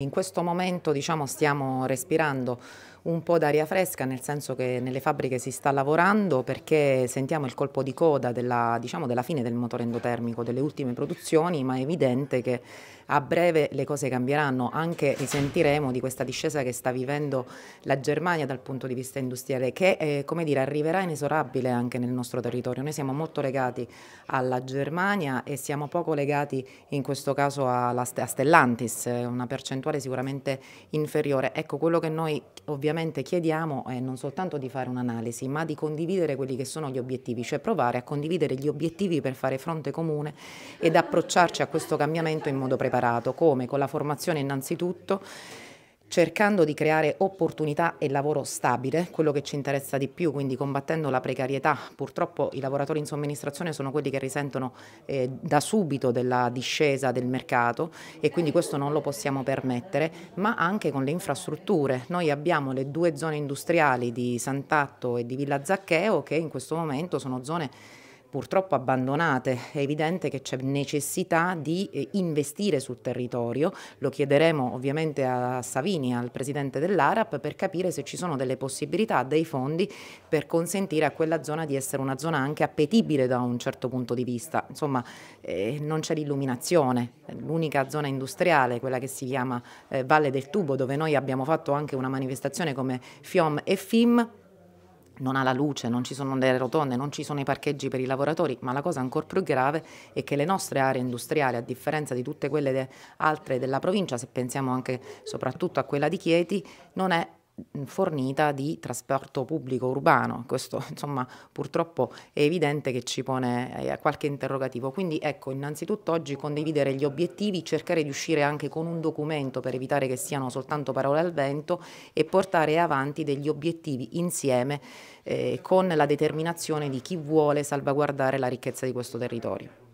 In questo momento diciamo, stiamo respirando un po' d'aria fresca, nel senso che nelle fabbriche si sta lavorando perché sentiamo il colpo di coda della, diciamo, della fine del motore endotermico, delle ultime produzioni, ma è evidente che a breve le cose cambieranno, anche risentiremo di questa discesa che sta vivendo la Germania dal punto di vista industriale, che eh, come dire, arriverà inesorabile anche nel nostro territorio. Noi siamo molto legati alla Germania e siamo poco legati in questo caso alla, a Stellantis, eh, una percentuale sicuramente inferiore. Ecco, quello che noi ovviamente chiediamo è non soltanto di fare un'analisi, ma di condividere quelli che sono gli obiettivi, cioè provare a condividere gli obiettivi per fare fronte comune ed approcciarci a questo cambiamento in modo preparato imparato, come con la formazione innanzitutto, cercando di creare opportunità e lavoro stabile, quello che ci interessa di più, quindi combattendo la precarietà. Purtroppo i lavoratori in somministrazione sono quelli che risentono eh, da subito della discesa del mercato e quindi questo non lo possiamo permettere, ma anche con le infrastrutture. Noi abbiamo le due zone industriali di Sant'Atto e di Villa Zaccheo che in questo momento sono zone purtroppo abbandonate. È evidente che c'è necessità di eh, investire sul territorio, lo chiederemo ovviamente a Savini, al presidente dell'ARAP, per capire se ci sono delle possibilità, dei fondi per consentire a quella zona di essere una zona anche appetibile da un certo punto di vista. Insomma, eh, non c'è l'illuminazione, l'unica zona industriale, quella che si chiama eh, Valle del Tubo, dove noi abbiamo fatto anche una manifestazione come FIOM e FIM, non ha la luce, non ci sono delle rotonde, non ci sono i parcheggi per i lavoratori, ma la cosa ancora più grave è che le nostre aree industriali, a differenza di tutte quelle de altre della provincia, se pensiamo anche soprattutto a quella di Chieti, non è fornita di trasporto pubblico urbano. Questo insomma purtroppo è evidente che ci pone eh, qualche interrogativo. Quindi ecco, innanzitutto oggi condividere gli obiettivi, cercare di uscire anche con un documento per evitare che siano soltanto parole al vento e portare avanti degli obiettivi insieme eh, con la determinazione di chi vuole salvaguardare la ricchezza di questo territorio.